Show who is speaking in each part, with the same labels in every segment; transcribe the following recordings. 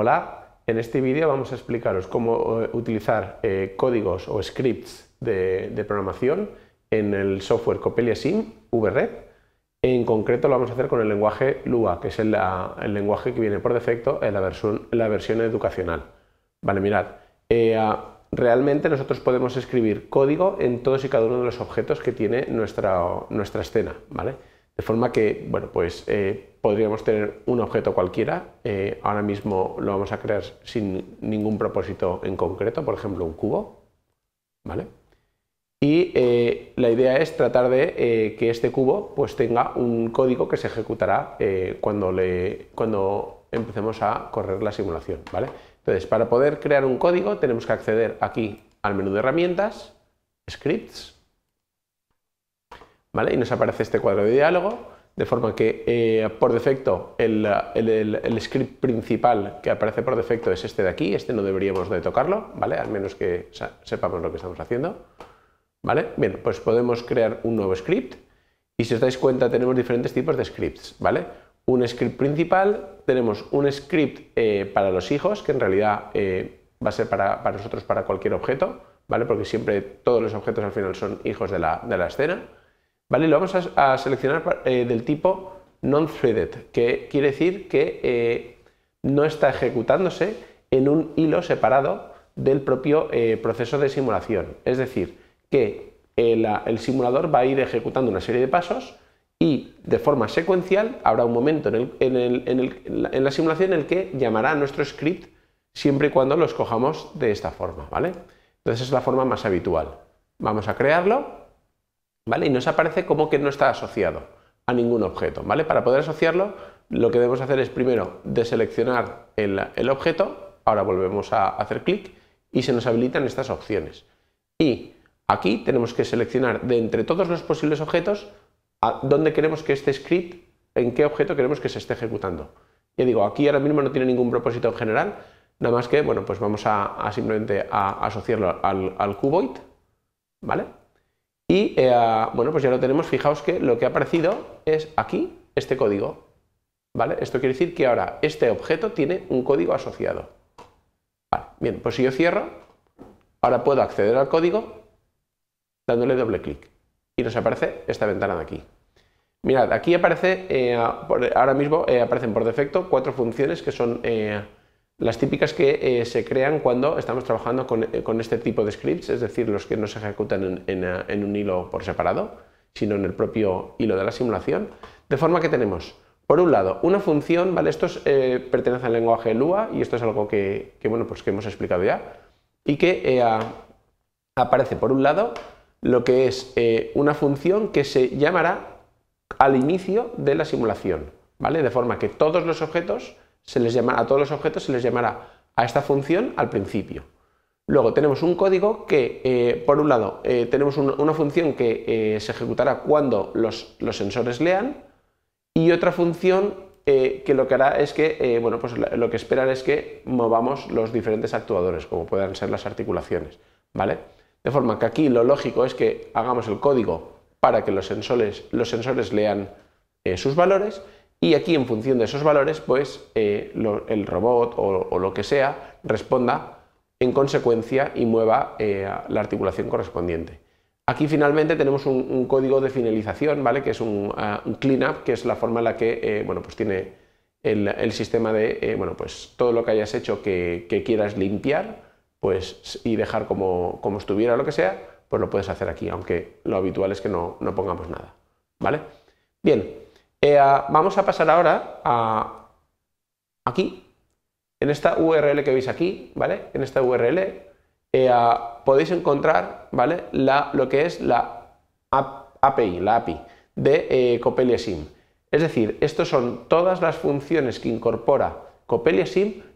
Speaker 1: Hola, en este vídeo vamos a explicaros cómo eh, utilizar eh, códigos o scripts de, programación en el software CoppeliaSIM En concreto lo vamos a hacer con el lenguaje Lua, que es el, lenguaje que viene por defecto en la, versión educacional. Vale, mirad, eh, realmente nosotros podemos escribir código en todos y cada uno de los objetos que tiene nuestra, nuestra escena, ¿vale? De forma que, bueno, pues eh, podríamos tener un objeto cualquiera, eh, ahora mismo lo vamos a crear sin ningún propósito en concreto, por ejemplo un cubo, ¿vale? Y eh, la idea es tratar de que este cubo pues tenga un código que se ejecutará cuando, le, cuando empecemos a correr la simulación, ¿vale? Entonces, para poder crear un código tenemos que acceder aquí al menú de herramientas, scripts, y nos aparece este cuadro de diálogo, de forma que eh, por defecto el, script principal que aparece por defecto es este de aquí, este no deberíamos de tocarlo, ¿vale? Al menos que sepamos lo que estamos haciendo, ¿vale? Bien, pues podemos crear un nuevo script y si os dais cuenta tenemos diferentes tipos de scripts, ¿vale? Un script principal, tenemos un script eh, para los hijos, que en realidad eh, va a ser para, nosotros para cualquier objeto, ¿vale? Porque siempre todos los objetos al final son hijos de la escena. ¿vale? Lo vamos a, seleccionar eh, del tipo non-threaded, que quiere decir que eh, no está ejecutándose en un hilo separado del propio eh, proceso de simulación. Es decir, que el, simulador va a ir ejecutando una serie de pasos y de forma secuencial habrá un momento en, la simulación en el que llamará a nuestro script siempre y cuando lo escojamos de esta forma, ¿vale? Entonces es la forma más habitual. Vamos a crearlo y nos aparece como que no está asociado a ningún objeto, ¿vale? Para poder asociarlo, lo que debemos hacer es primero deseleccionar el, el objeto, ahora volvemos a hacer clic y se nos habilitan estas opciones. Y aquí tenemos que seleccionar de entre todos los posibles objetos a dónde queremos que este script, en qué objeto queremos que se esté ejecutando. Ya digo, aquí ahora mismo no tiene ningún propósito en general, nada más que, bueno, pues vamos a, simplemente a asociarlo al, al cuboid, ¿vale? Y eh, bueno, pues ya lo tenemos. Fijaos que lo que ha aparecido es aquí este código. ¿Vale? Esto quiere decir que ahora este objeto tiene un código asociado. Vale, bien, pues si yo cierro, ahora puedo acceder al código dándole doble clic. Y nos aparece esta ventana de aquí. Mirad, aquí aparece, eh, ahora mismo eh, aparecen por defecto cuatro funciones que son las típicas que eh, se crean cuando estamos trabajando eh, con, este tipo de scripts, es decir, los que no se ejecutan eh, en, un hilo por separado, sino en el propio hilo de la simulación, de forma que tenemos por un lado, una función, ¿vale? Esto pertenece al lenguaje Lua y esto es algo que, bueno, pues que hemos explicado ya. Y que aparece, por un lado, lo que es una función que se llamará al inicio de la simulación, ¿vale? De forma que todos los objetos se les llamará, a todos los objetos se les llamará a esta función al principio. Luego tenemos un código que, eh, por un lado, eh, tenemos una función que eh, se ejecutará cuando los, sensores lean y otra función que lo que hará es que, bueno, pues lo que esperan es que movamos los diferentes actuadores, como puedan ser las articulaciones, ¿vale? De forma que aquí lo lógico es que hagamos el código para que los sensores, los sensores lean sus valores y aquí en función de esos valores, pues eh, el robot o, lo que sea responda en consecuencia y mueva eh, la articulación correspondiente. Aquí finalmente tenemos un, código de finalización, ¿vale? que es ah, un, cleanup, que es la forma en la que eh, bueno, pues tiene el, sistema de bueno, pues todo lo que hayas hecho que, quieras limpiar pues, y dejar como, como, estuviera lo que sea, pues lo puedes hacer aquí, aunque lo habitual es que no, no pongamos nada. ¿vale? Bien, eh, vamos a pasar ahora a aquí, en esta URL que veis aquí, ¿vale? En esta URL eh, podéis encontrar, ¿vale? lo que es la API, la API de eh, copeliasim Es decir, estas son todas las funciones que incorpora Copelia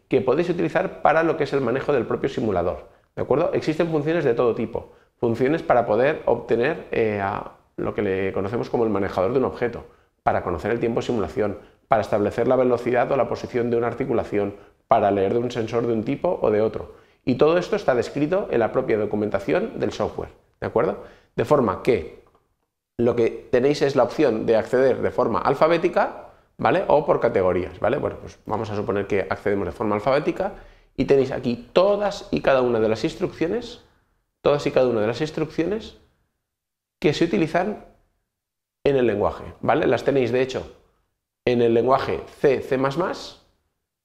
Speaker 1: que podéis utilizar para lo que es el manejo del propio simulador. ¿De acuerdo? Existen funciones de todo tipo. Funciones para poder obtener lo que le conocemos como el manejador de un objeto para conocer el tiempo de simulación, para establecer la velocidad o la posición de una articulación, para leer de un sensor de un tipo o de otro. Y todo esto está descrito en la propia documentación del software, ¿de acuerdo? De forma que lo que tenéis es la opción de acceder de forma alfabética, ¿vale? O por categorías, ¿vale? Bueno, pues vamos a suponer que accedemos de forma alfabética y tenéis aquí todas y cada una de las instrucciones, todas y cada una de las instrucciones que se utilizan en el lenguaje, ¿vale? Las tenéis, de hecho, en el lenguaje C, C++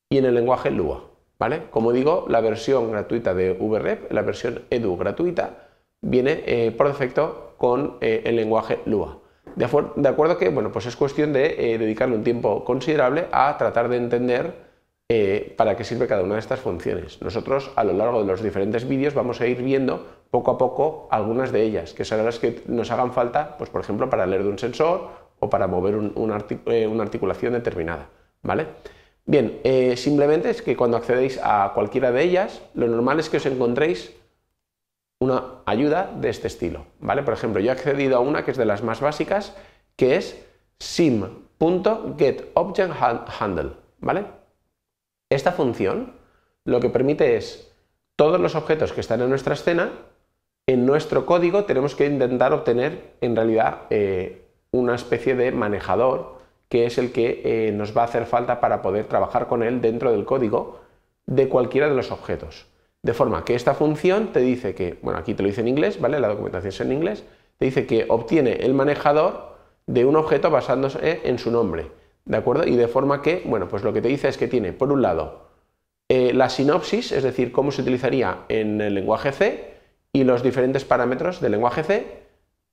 Speaker 1: y en el lenguaje Lua, ¿vale? Como digo, la versión gratuita de VREP, la versión EDU gratuita, viene eh, por defecto con eh, el lenguaje Lua. De, acuerdo que, bueno, pues es cuestión de eh, dedicarle un tiempo considerable a tratar de entender eh, para qué sirve cada una de estas funciones. Nosotros a lo largo de los diferentes vídeos vamos a ir viendo poco a poco algunas de ellas, que son las que nos hagan falta, pues por ejemplo, para leer de un sensor o para mover eh, una articulación determinada. ¿vale? Bien, eh, simplemente es que cuando accedéis a cualquiera de ellas, lo normal es que os encontréis una ayuda de este estilo. ¿vale? Por ejemplo, yo he accedido a una que es de las más básicas, que es sim.getObjectHandle. ¿vale? Esta función lo que permite es todos los objetos que están en nuestra escena, en nuestro código tenemos que intentar obtener en realidad eh, una especie de manejador que es el que eh, nos va a hacer falta para poder trabajar con él dentro del código de cualquiera de los objetos. De forma que esta función te dice que, bueno, aquí te lo dice en inglés, ¿vale? La documentación es en inglés, te dice que obtiene el manejador de un objeto basándose en su nombre. ¿De acuerdo? Y de forma que, bueno, pues lo que te dice es que tiene, por un lado, eh, la sinopsis, es decir, cómo se utilizaría en el lenguaje C y los diferentes parámetros del lenguaje C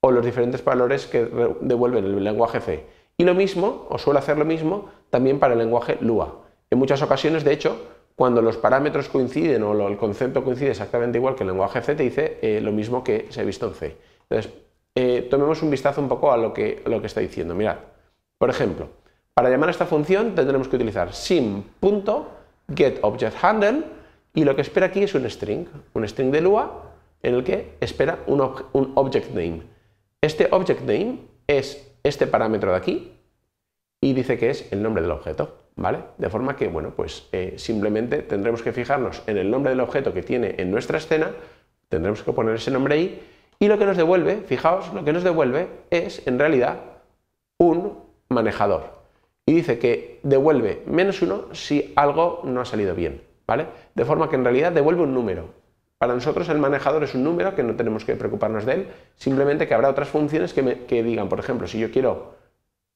Speaker 1: o los diferentes valores que devuelven el lenguaje C. Y lo mismo, o suele hacer lo mismo, también para el lenguaje Lua. En muchas ocasiones, de hecho, cuando los parámetros coinciden o el concepto coincide exactamente igual que el lenguaje C, te dice eh, lo mismo que se ha visto en C. Entonces, eh, tomemos un vistazo un poco a lo que, lo que está diciendo. Mirad, por ejemplo, para llamar a esta función tendremos que utilizar sim.getObjectHandle y lo que espera aquí es un string, un string de Lua en el que espera un, objectName, object name. Este object name es este parámetro de aquí y dice que es el nombre del objeto, ¿vale? De forma que, bueno, pues eh, simplemente tendremos que fijarnos en el nombre del objeto que tiene en nuestra escena, tendremos que poner ese nombre ahí y lo que nos devuelve, fijaos, lo que nos devuelve es en realidad un manejador y dice que devuelve menos uno si algo no ha salido bien, ¿vale? De forma que en realidad devuelve un número. Para nosotros el manejador es un número que no tenemos que preocuparnos de él, simplemente que habrá otras funciones que, digan, por ejemplo, si yo quiero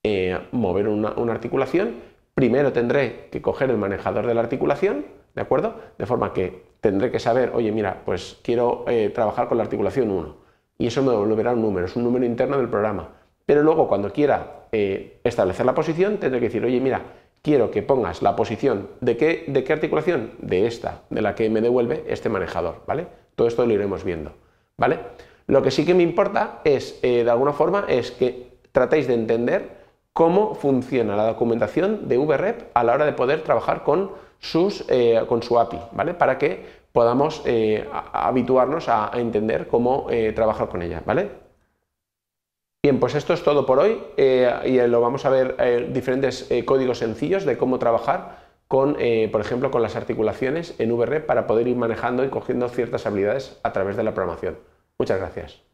Speaker 1: eh, mover una, articulación, primero tendré que coger el manejador de la articulación, ¿de acuerdo? De forma que tendré que saber, oye, mira, pues quiero eh, trabajar con la articulación 1 y eso me devolverá un número, es un número interno del programa. Pero luego, cuando quiera eh, establecer la posición, tendré que decir, oye, mira, quiero que pongas la posición de qué, articulación, de esta, de la que me devuelve este manejador, ¿vale? Todo esto lo iremos viendo, ¿vale? Lo que sí que me importa es, eh, de alguna forma, es que tratéis de entender cómo funciona la documentación de VREP a la hora de poder trabajar con, sus, eh, con su API, ¿vale? Para que podamos habituarnos a, a, entender cómo trabajar con ella, ¿vale? Bien, pues esto es todo por hoy eh, y eh, lo vamos a ver eh, diferentes códigos sencillos de cómo trabajar con, por ejemplo, con las articulaciones en VR para poder ir manejando y cogiendo ciertas habilidades a través de la programación. Muchas gracias.